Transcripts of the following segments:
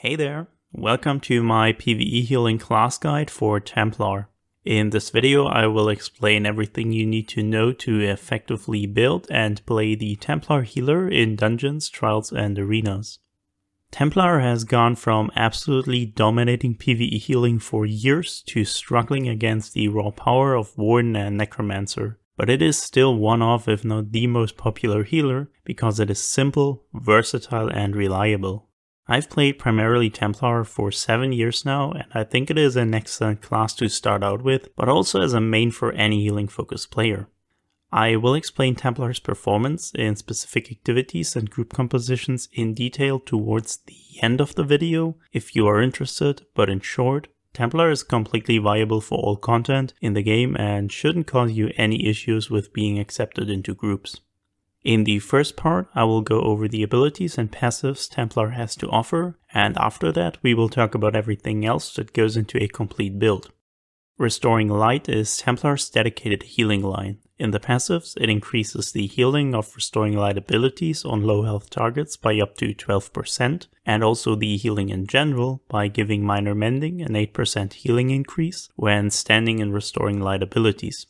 Hey there, welcome to my PvE healing class guide for Templar. In this video I will explain everything you need to know to effectively build and play the Templar healer in dungeons, trials and arenas. Templar has gone from absolutely dominating PvE healing for years to struggling against the raw power of Warden and Necromancer, but it is still one of if not the most popular healer because it is simple, versatile and reliable. I've played primarily Templar for 7 years now and I think it is an excellent class to start out with, but also as a main for any healing focused player. I will explain Templar's performance in specific activities and group compositions in detail towards the end of the video if you are interested, but in short, Templar is completely viable for all content in the game and shouldn't cause you any issues with being accepted into groups. In the first part, I will go over the abilities and passives Templar has to offer, and after that we will talk about everything else that goes into a complete build. Restoring Light is Templar's dedicated healing line. In the passives, it increases the healing of Restoring Light abilities on low health targets by up to 12%, and also the healing in general by giving Minor Mending an 8% healing increase when standing in Restoring Light abilities.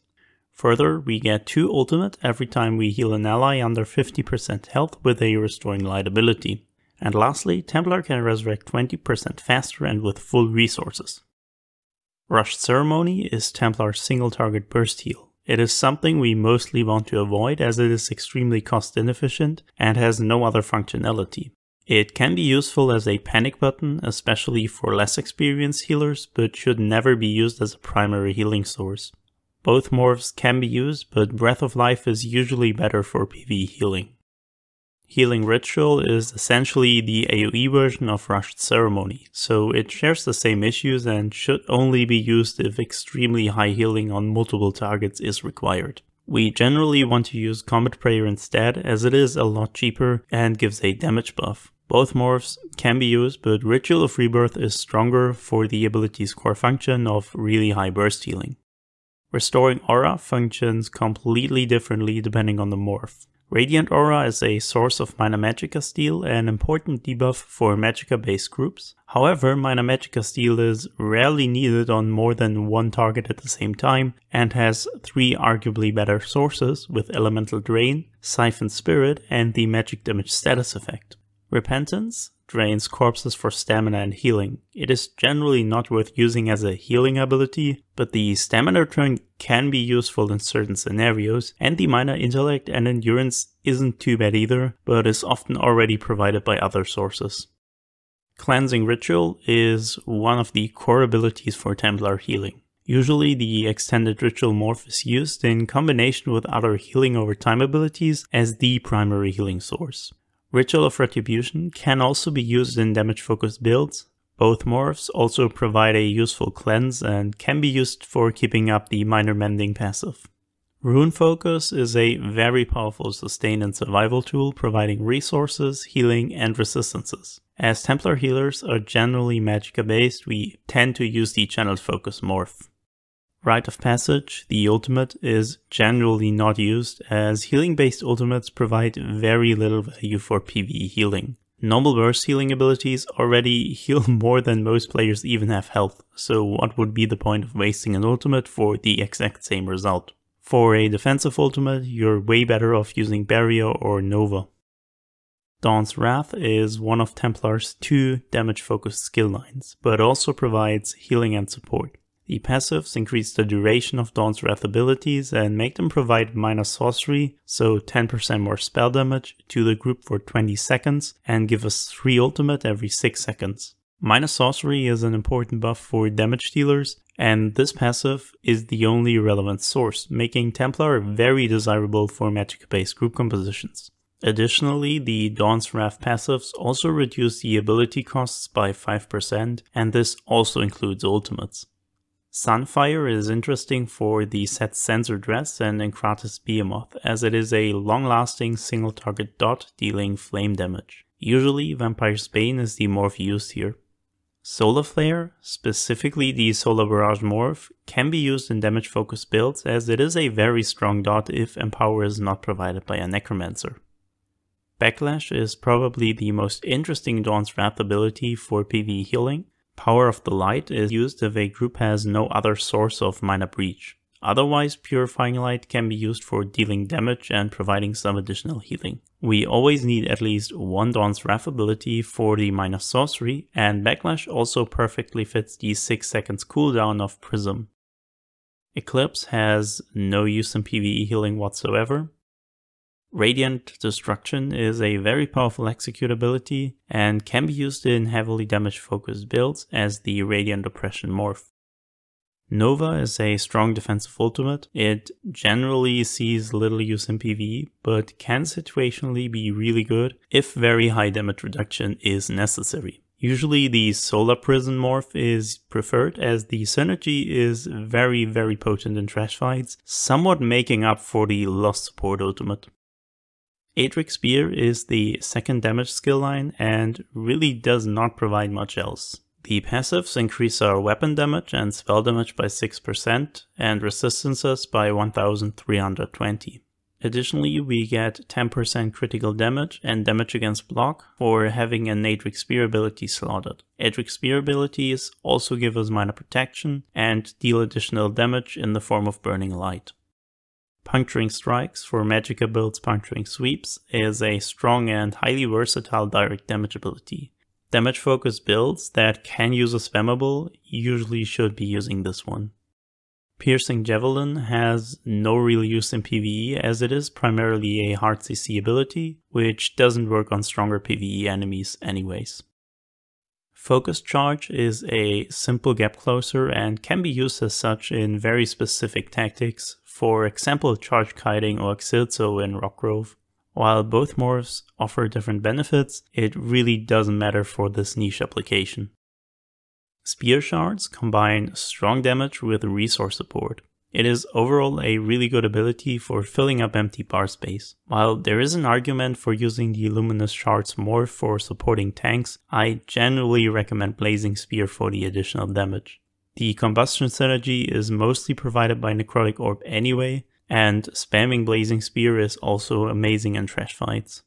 Further, we get 2 ultimate every time we heal an ally under 50% health with a restoring light ability. And lastly, Templar can resurrect 20% faster and with full resources. Rush Ceremony is Templar's single target burst heal. It is something we mostly want to avoid as it is extremely cost inefficient and has no other functionality. It can be useful as a panic button, especially for less experienced healers, but should never be used as a primary healing source. Both morphs can be used, but Breath of Life is usually better for PvE healing. Healing Ritual is essentially the AoE version of Rushed Ceremony, so it shares the same issues and should only be used if extremely high healing on multiple targets is required. We generally want to use Combat Prayer instead as it is a lot cheaper and gives a damage buff. Both morphs can be used, but Ritual of Rebirth is stronger for the ability's core function of really high burst healing. Restoring aura functions completely differently depending on the morph. Radiant Aura is a source of Minor Magica Steel and important debuff for Magica based groups. However, Minor Magica Steel is rarely needed on more than one target at the same time and has three arguably better sources with Elemental Drain, Siphon Spirit, and the Magic Damage status effect. Repentance, drains corpses for stamina and healing. It is generally not worth using as a healing ability, but the stamina return can be useful in certain scenarios, and the minor intellect and endurance isn't too bad either, but is often already provided by other sources. Cleansing Ritual is one of the core abilities for Templar healing. Usually the extended ritual morph is used in combination with other healing over time abilities as the primary healing source. Ritual of Retribution can also be used in damage focused builds. Both morphs also provide a useful cleanse and can be used for keeping up the minor mending passive. Rune Focus is a very powerful sustain and survival tool providing resources, healing, and resistances. As Templar healers are generally magicka based, we tend to use the Channeled Focus morph. Rite of Passage, the ultimate, is generally not used as healing based ultimates provide very little value for PvE healing. Normal burst healing abilities already heal more than most players even have health, so what would be the point of wasting an ultimate for the exact same result? For a defensive ultimate, you're way better off using Barrier or Nova. Dawn's Wrath is one of Templar's two damage focused skill lines, but also provides healing and support. The passives increase the duration of Dawn's Wrath abilities and make them provide minor sorcery, so 10% more spell damage to the group for 20 seconds and give us 3 ultimate every 6 seconds. Minor sorcery is an important buff for damage dealers and this passive is the only relevant source, making Templar very desirable for magic-based group compositions. Additionally, the Dawn's Wrath passives also reduce the ability costs by 5% and this also includes ultimates. Sunfire is interesting for the set Sensor Dress and Encratus Behemoth, as it is a long-lasting single target dot dealing flame damage. Usually, Vampire's Bane is the morph used here. Solar Flare, specifically the Solar Barrage morph, can be used in damage focused builds as it is a very strong dot if Empower is not provided by a Necromancer. Backlash is probably the most interesting Dawn's Wrath ability for PvE healing, Power of the Light is used if a group has no other source of minor breach. Otherwise, Purifying Light can be used for dealing damage and providing some additional healing. We always need at least one Dawn's Wrath ability for the minor sorcery, and Backlash also perfectly fits the 6 seconds cooldown of Prism. Eclipse has no use in PvE healing whatsoever, Radiant Destruction is a very powerful executability and can be used in heavily damage focused builds as the Radiant Oppression morph. Nova is a strong defensive ultimate. It generally sees little use in PvE, but can situationally be really good if very high damage reduction is necessary. Usually the Solar Prison morph is preferred as the synergy is very very potent in trash fights, somewhat making up for the lost support ultimate. Atrix Spear is the second damage skill line and really does not provide much else. The passives increase our weapon damage and spell damage by 6% and resistances by 1320. Additionally, we get 10% critical damage and damage against block for having an Atrix Spear ability slotted. Atrix Spear abilities also give us minor protection and deal additional damage in the form of Burning Light. Puncturing Strikes for Magicka builds Puncturing Sweeps is a strong and highly versatile direct damage ability. Damage focused builds that can use a spammable usually should be using this one. Piercing Javelin has no real use in PvE as it is primarily a hard CC ability, which doesn't work on stronger PvE enemies anyways. Focus Charge is a simple gap closer and can be used as such in very specific tactics, for example charge kiting or Xilzo in Rockgrove. While both morphs offer different benefits, it really doesn't matter for this niche application. Spear Shards combine strong damage with resource support. It is overall a really good ability for filling up empty bar space. While there is an argument for using the Luminous Shards more for supporting tanks, I generally recommend Blazing Spear for the additional damage. The combustion synergy is mostly provided by Necrotic Orb anyway, and spamming Blazing Spear is also amazing in trash fights.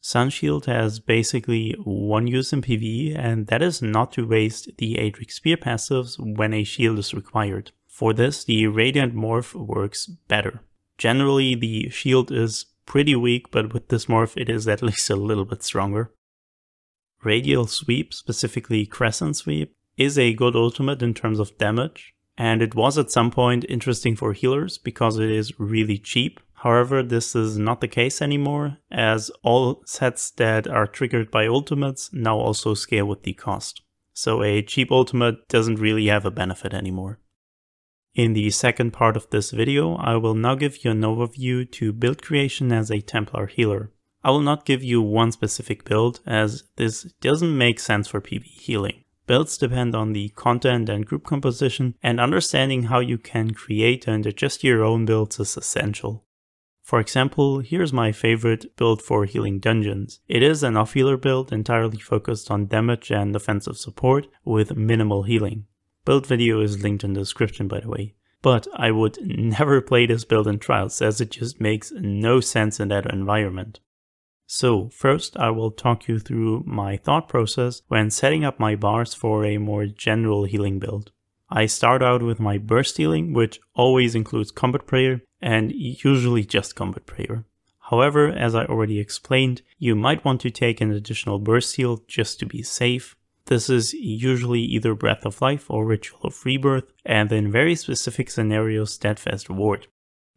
Sunshield has basically one use in PvE, and that is not to waste the Adric Spear passives when a shield is required. For this, the Radiant Morph works better. Generally, the shield is pretty weak, but with this morph it is at least a little bit stronger. Radial Sweep, specifically Crescent Sweep, is a good ultimate in terms of damage, and it was at some point interesting for healers because it is really cheap. However, this is not the case anymore, as all sets that are triggered by ultimates now also scale with the cost. So a cheap ultimate doesn't really have a benefit anymore. In the second part of this video, I will now give you an overview to build creation as a Templar healer. I will not give you one specific build, as this doesn't make sense for PvE healing. Builds depend on the content and group composition, and understanding how you can create and adjust your own builds is essential. For example, here's my favorite build for healing dungeons. It is an off-healer build entirely focused on damage and offensive support with minimal healing. Build video is linked in the description by the way. But I would never play this build in trials as it just makes no sense in that environment. So first I will talk you through my thought process when setting up my bars for a more general healing build. I start out with my burst healing, which always includes combat prayer and usually just combat prayer. However, as I already explained, you might want to take an additional burst heal just to be safe. This is usually either Breath of Life or Ritual of Rebirth, and in very specific scenarios, Steadfast Ward.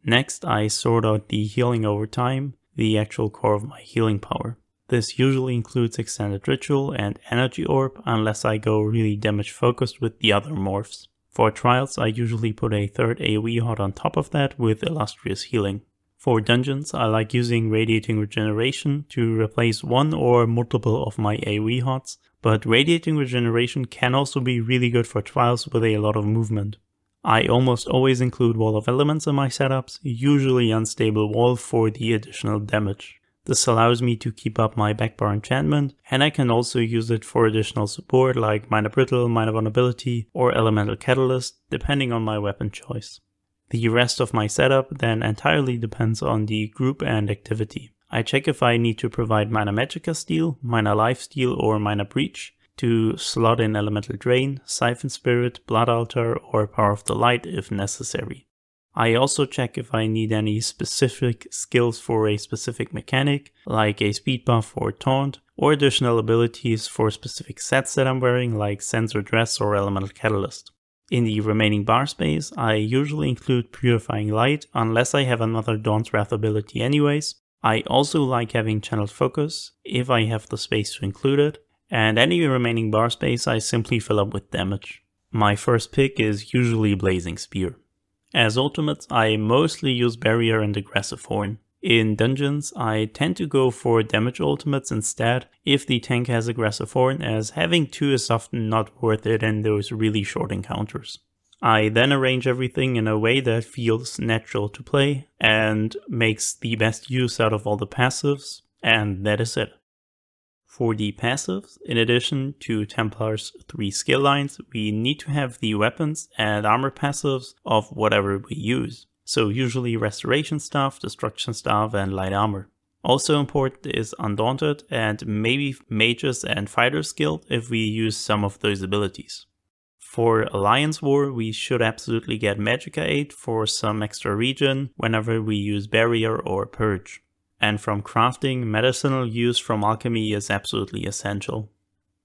Next, I sort out the healing over time, the actual core of my healing power. This usually includes extended ritual and energy orb unless I go really damage focused with the other morphs. For trials I usually put a third AoE hot on top of that with illustrious healing. For dungeons I like using radiating regeneration to replace one or multiple of my AoE hots, but radiating regeneration can also be really good for trials with a lot of movement. I almost always include wall of elements in my setups, usually unstable wall for the additional damage. This allows me to keep up my backbar enchantment, and I can also use it for additional support like Minor Brittle, Minor Vulnerability, or Elemental Catalyst, depending on my weapon choice. The rest of my setup then entirely depends on the group and activity. I check if I need to provide Minor Magicka Steel, Minor Life steel, or Minor Breach, to slot in Elemental Drain, Siphon Spirit, Blood Altar, or Power of the Light if necessary. I also check if I need any specific skills for a specific mechanic, like a speed buff or taunt, or additional abilities for specific sets that I'm wearing, like Sensor Dress or Elemental Catalyst. In the remaining bar space, I usually include Purifying Light, unless I have another Dawn's Wrath ability anyways. I also like having Channeled Focus, if I have the space to include it, and any remaining bar space I simply fill up with damage. My first pick is usually Blazing Spear. As ultimates, I mostly use Barrier and Aggressive Horn. In dungeons, I tend to go for damage ultimates instead if the tank has aggressive horn as having two is often not worth it in those really short encounters. I then arrange everything in a way that feels natural to play and makes the best use out of all the passives, and that is it. For the passives, in addition to Templar's three skill lines, we need to have the weapons and armor passives of whatever we use. So usually restoration staff, destruction staff and light armor. Also important is Undaunted and maybe Mages and Fighters skill if we use some of those abilities. For Alliance War, we should absolutely get Magicka 8 for some extra region whenever we use Barrier or Purge and from crafting, medicinal use from alchemy is absolutely essential.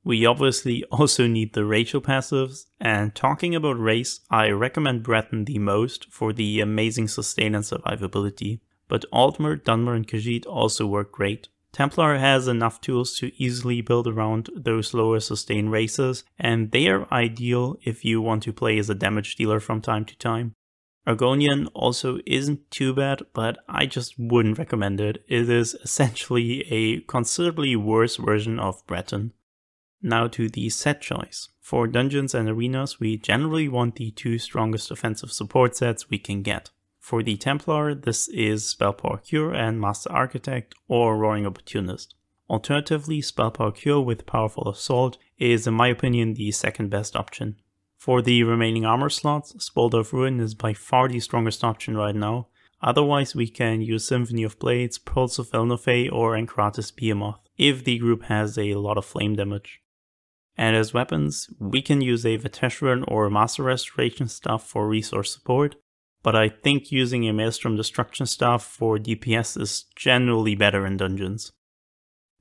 We obviously also need the racial passives, and talking about race, I recommend Breton the most for the amazing sustain and survivability, but Altmer, Dunmer and Khajiit also work great. Templar has enough tools to easily build around those lower sustain races, and they are ideal if you want to play as a damage dealer from time to time. Argonian also isn't too bad, but I just wouldn't recommend it. It is essentially a considerably worse version of Breton. Now to the set choice. For dungeons and arenas, we generally want the two strongest offensive support sets we can get. For the Templar, this is Spellpower Cure and Master Architect or Roaring Opportunist. Alternatively, Spellpower Cure with Powerful Assault is in my opinion the second best option. For the remaining armor slots, Spald of Ruin is by far the strongest option right now. Otherwise, we can use Symphony of Blades, Pulse of Elnofei, or Ankratis Behemoth, if the group has a lot of flame damage. And as weapons, we can use a Viteshran or Master Restoration Staff for resource support, but I think using a Maelstrom Destruction Staff for DPS is generally better in dungeons.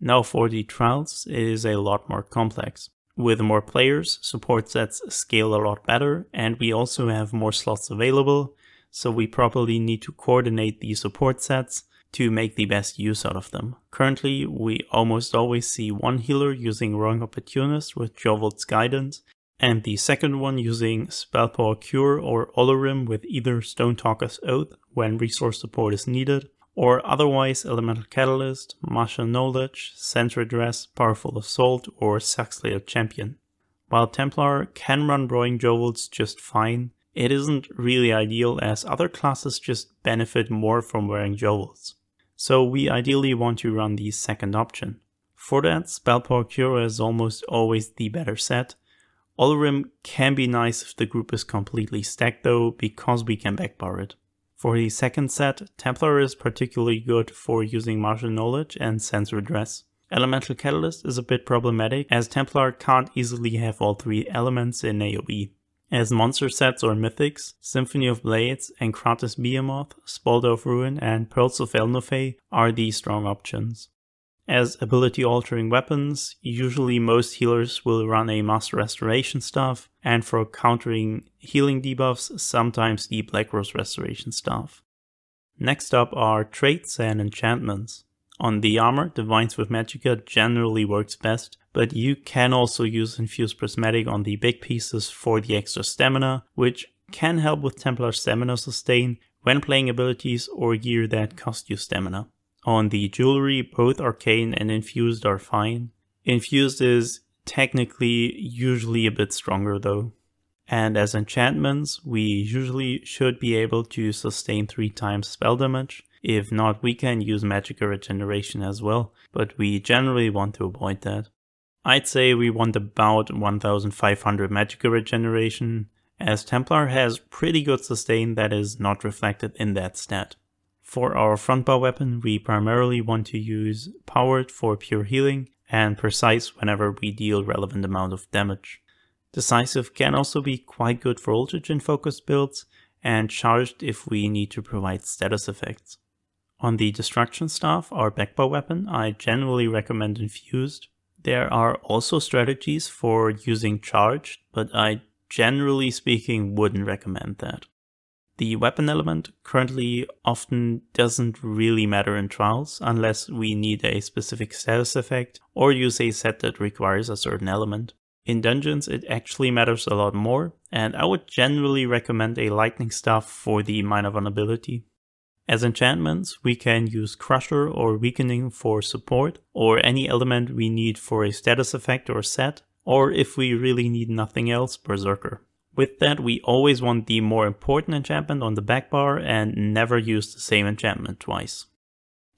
Now for the trials, it is a lot more complex with more players, support sets scale a lot better, and we also have more slots available, so we probably need to coordinate the support sets to make the best use out of them. Currently, we almost always see one healer using Wrong Opportunist with Jovolt's Guidance, and the second one using Spellpower Cure or Olorim with either Stone Talker's Oath when resource support is needed, or otherwise elemental catalyst, martial knowledge, sentry dress, powerful assault, or Saxlayer champion. While Templar can run Broying Jovels just fine, it isn't really ideal as other classes just benefit more from wearing Jovels. So we ideally want to run the second option. For that, Spellpower Cura is almost always the better set. Olrim can be nice if the group is completely stacked though, because we can backbar it. For the second set, Templar is particularly good for using martial knowledge and sense redress. Elemental Catalyst is a bit problematic as Templar can't easily have all three elements in AoE. As monster sets or mythics, Symphony of Blades, Encratus Behemoth, Spaldo of Ruin, and Pearls of Elnofay are the strong options. As ability altering weapons, usually most healers will run a Master Restoration staff, and for countering healing debuffs, sometimes the Black Rose Restoration staff. Next up are traits and enchantments. On the armor, Divines with Magicka generally works best, but you can also use Infused Prismatic on the big pieces for the extra stamina, which can help with Templar stamina sustain when playing abilities or gear that cost you stamina. On the jewelry, both arcane and infused are fine. Infused is technically usually a bit stronger though. And as enchantments, we usually should be able to sustain 3 times spell damage. If not, we can use magical regeneration as well, but we generally want to avoid that. I'd say we want about 1500 magical regeneration, as Templar has pretty good sustain that is not reflected in that stat. For our front bar weapon, we primarily want to use Powered for pure healing and Precise whenever we deal relevant amount of damage. Decisive can also be quite good for Ultragen focused builds and Charged if we need to provide status effects. On the Destruction Staff, our bar weapon, I generally recommend Infused. There are also strategies for using Charged, but I generally speaking wouldn't recommend that. The weapon element currently often doesn't really matter in trials unless we need a specific status effect or use a set that requires a certain element. In dungeons it actually matters a lot more and I would generally recommend a lightning staff for the minor vulnerability. As enchantments, we can use Crusher or Weakening for support, or any element we need for a status effect or set, or if we really need nothing else, Berserker. With that, we always want the more important enchantment on the back bar and never use the same enchantment twice.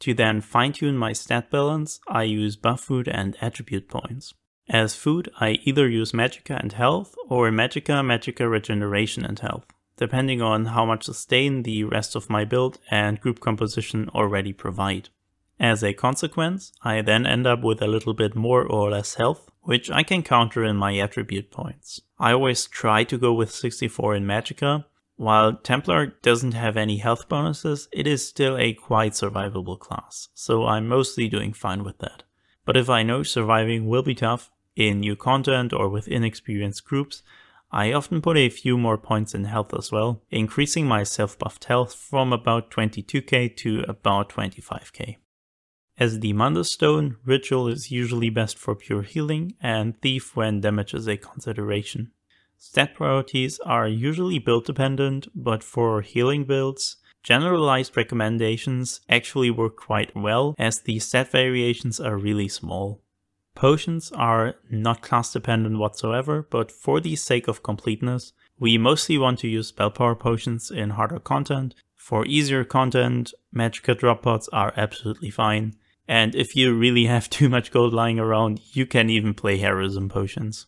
To then fine tune my stat balance, I use buff food and attribute points. As food, I either use magicka and health or magicka, magicka regeneration and health, depending on how much sustain the rest of my build and group composition already provide. As a consequence, I then end up with a little bit more or less health, which I can counter in my attribute points. I always try to go with 64 in Magicka. While Templar doesn't have any health bonuses, it is still a quite survivable class, so I'm mostly doing fine with that. But if I know surviving will be tough, in new content or with inexperienced groups, I often put a few more points in health as well, increasing my self-buffed health from about 22k to about 25k as the Manda Stone, Ritual is usually best for pure healing, and Thief when damage is a consideration. Stat priorities are usually build dependent, but for healing builds, generalized recommendations actually work quite well as the stat variations are really small. Potions are not class dependent whatsoever, but for the sake of completeness, we mostly want to use spell power potions in harder content. For easier content, magicka drop pods are absolutely fine, and if you really have too much gold lying around, you can even play heroism potions.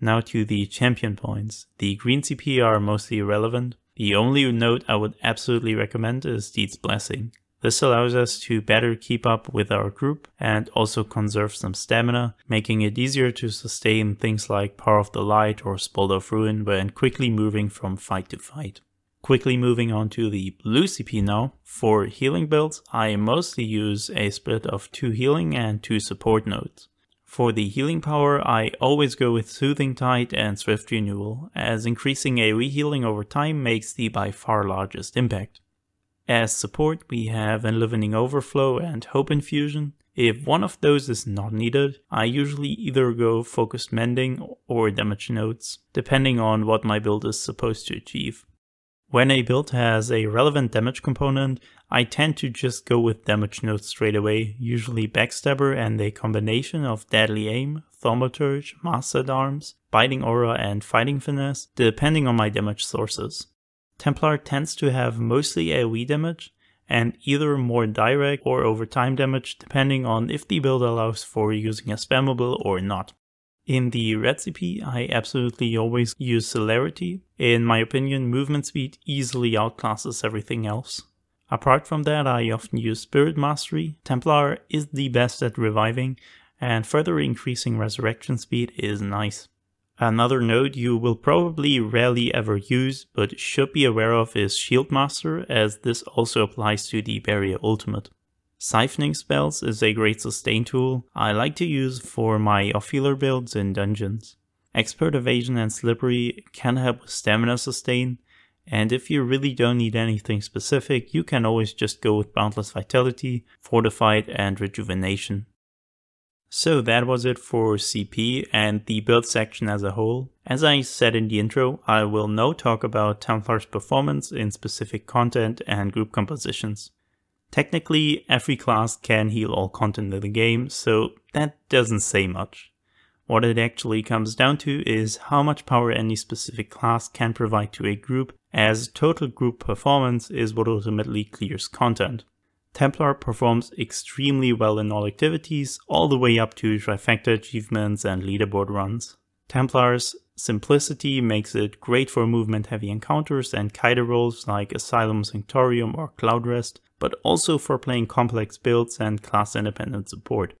Now to the champion points. The green CP are mostly irrelevant. The only note I would absolutely recommend is Deed's Blessing. This allows us to better keep up with our group and also conserve some stamina, making it easier to sustain things like Power of the Light or Spell of Ruin when quickly moving from fight to fight. Quickly moving on to the blue CP now. For healing builds, I mostly use a split of two healing and two support nodes. For the healing power, I always go with Soothing Tide and Swift Renewal, as increasing AoE healing over time makes the by far largest impact. As support, we have Enlivening Overflow and Hope Infusion. If one of those is not needed, I usually either go Focused Mending or Damage Nodes, depending on what my build is supposed to achieve. When a build has a relevant damage component, I tend to just go with damage nodes straight away, usually Backstabber and a combination of Deadly Aim, Thaumaturge, Master Arms, Biting Aura and Fighting Finesse, depending on my damage sources. Templar tends to have mostly AoE damage, and either more direct or over time damage depending on if the build allows for using a spammable or not. In the recipe, I absolutely always use celerity. In my opinion, movement speed easily outclasses everything else. Apart from that, I often use Spirit Mastery. Templar is the best at reviving, and further increasing resurrection speed is nice. Another node you will probably rarely ever use, but should be aware of is Shield Master, as this also applies to the Barrier Ultimate. Siphoning spells is a great sustain tool I like to use for my off-healer builds in dungeons. Expert evasion and slippery can help with stamina sustain, and if you really don't need anything specific, you can always just go with Boundless Vitality, Fortified and Rejuvenation. So that was it for CP and the build section as a whole. As I said in the intro, I will now talk about Templar's performance in specific content and group compositions. Technically, every class can heal all content in the game, so that doesn't say much. What it actually comes down to is how much power any specific class can provide to a group, as total group performance is what ultimately clears content. Templar performs extremely well in all activities, all the way up to trifecta achievements and leaderboard runs. Templar's simplicity makes it great for movement-heavy encounters and kiterolls roles like Asylum Sanctorium or Cloudrest, but also for playing complex builds and class-independent support.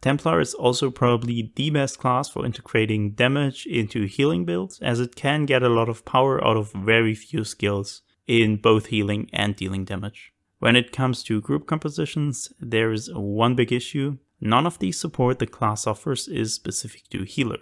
Templar is also probably the best class for integrating damage into healing builds as it can get a lot of power out of very few skills in both healing and dealing damage. When it comes to group compositions, there is one big issue. None of the support the class offers is specific to healer.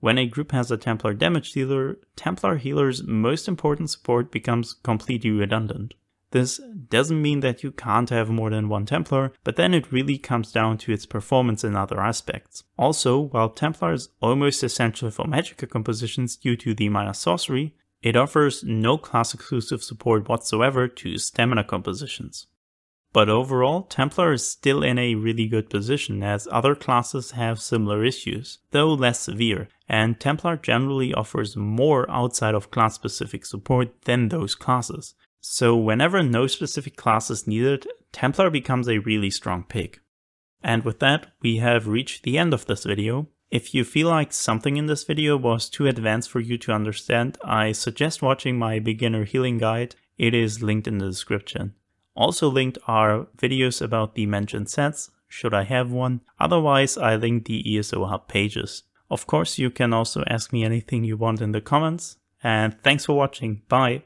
When a group has a Templar damage dealer, Templar healer's most important support becomes completely redundant. This doesn't mean that you can't have more than one Templar, but then it really comes down to its performance in other aspects. Also, while Templar is almost essential for Magicka compositions due to the minor sorcery, it offers no class exclusive support whatsoever to stamina compositions. But overall, Templar is still in a really good position as other classes have similar issues, though less severe, and Templar generally offers more outside of class specific support than those classes, so whenever no specific class is needed, Templar becomes a really strong pick. And with that, we have reached the end of this video. If you feel like something in this video was too advanced for you to understand, I suggest watching my beginner healing guide. It is linked in the description. Also linked are videos about the mentioned sets, should I have one. Otherwise, I link the ESO Hub pages. Of course, you can also ask me anything you want in the comments. And thanks for watching. Bye.